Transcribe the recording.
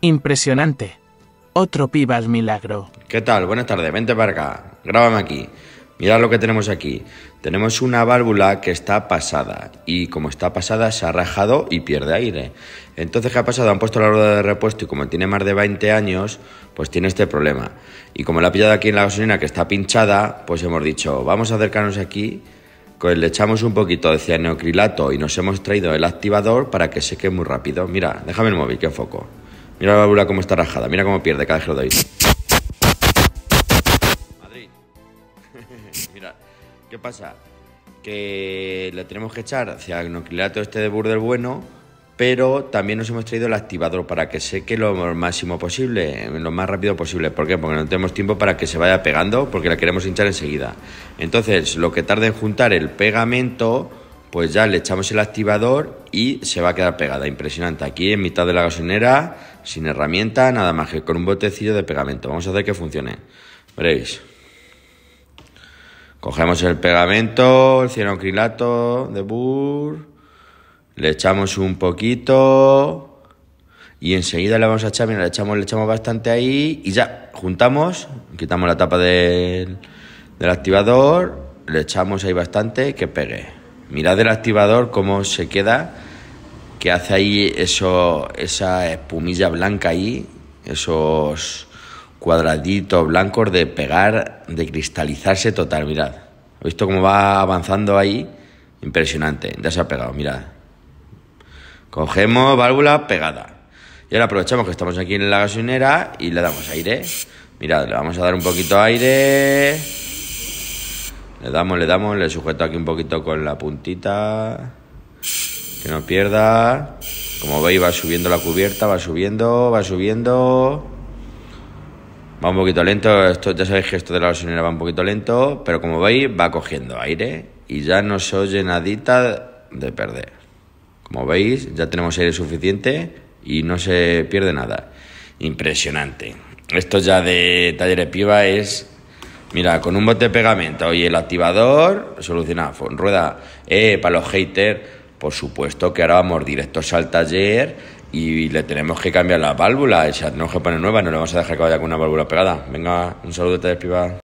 Impresionante. Otro pibas milagro. ¿Qué tal? Buenas tardes, vente para acá. Grábame aquí. Mira lo que tenemos aquí. Tenemos una válvula que está pasada y como está pasada se ha rajado y pierde aire. Entonces, ¿qué ha pasado? Han puesto la rueda de repuesto y como tiene más de 20 años, pues tiene este problema. Y como la ha pillado aquí en la gasolina que está pinchada, pues hemos dicho, vamos a acercarnos aquí, le echamos un poquito de cianocrilato y nos hemos traído el activador para que seque muy rápido. Mira, déjame el móvil que enfoco. Mira la válvula cómo está rajada, mira cómo pierde cada vez que lo doy. Madrid. mira, ¿qué pasa? Que le tenemos que echar hacia el nucleato este de Burdel Bueno, pero también nos hemos traído el activador para que seque lo máximo posible, lo más rápido posible. ¿Por qué? Porque no tenemos tiempo para que se vaya pegando, porque la queremos hinchar enseguida. Entonces, lo que tarda en juntar el pegamento pues ya le echamos el activador y se va a quedar pegada. Impresionante. Aquí en mitad de la gasolinera, sin herramienta, nada más que con un botecillo de pegamento. Vamos a hacer que funcione. Veréis. Cogemos el pegamento, el cianocrilato de Burr, le echamos un poquito y enseguida le vamos a echar, mira, le echamos, le echamos bastante ahí y ya, juntamos, quitamos la tapa del activador, le echamos ahí bastante que pegue. Mirad el activador cómo se queda, que hace ahí eso, esa espumilla blanca ahí, esos cuadraditos blancos de pegar, de cristalizarse total, mirad. ¿Has visto cómo va avanzando ahí? Impresionante, ya se ha pegado, mirad. Cogemos válvula pegada. Y ahora aprovechamos que estamos aquí en la gasolinera y le damos aire. Mirad, le vamos a dar un poquito de aire. Le damos, le damos, le sujeto aquí un poquito con la puntita. Que no pierda. Como veis va subiendo la cubierta, va subiendo, va subiendo. Va un poquito lento, esto, ya sabéis que esto de la osinera va un poquito lento, pero como veis va cogiendo aire y ya no se oye nadita de perder. Como veis ya tenemos aire suficiente y no se pierde nada. Impresionante. Esto ya de taller de piba es Mira, con un bote de pegamento y el activador, solucionado. Rueda, eh, para los haters, por supuesto que ahora vamos directos al taller y le tenemos que cambiar la válvula. O sea, tenemos que poner no le vamos a dejar que vaya con una válvula pegada. Venga, un saludo de taller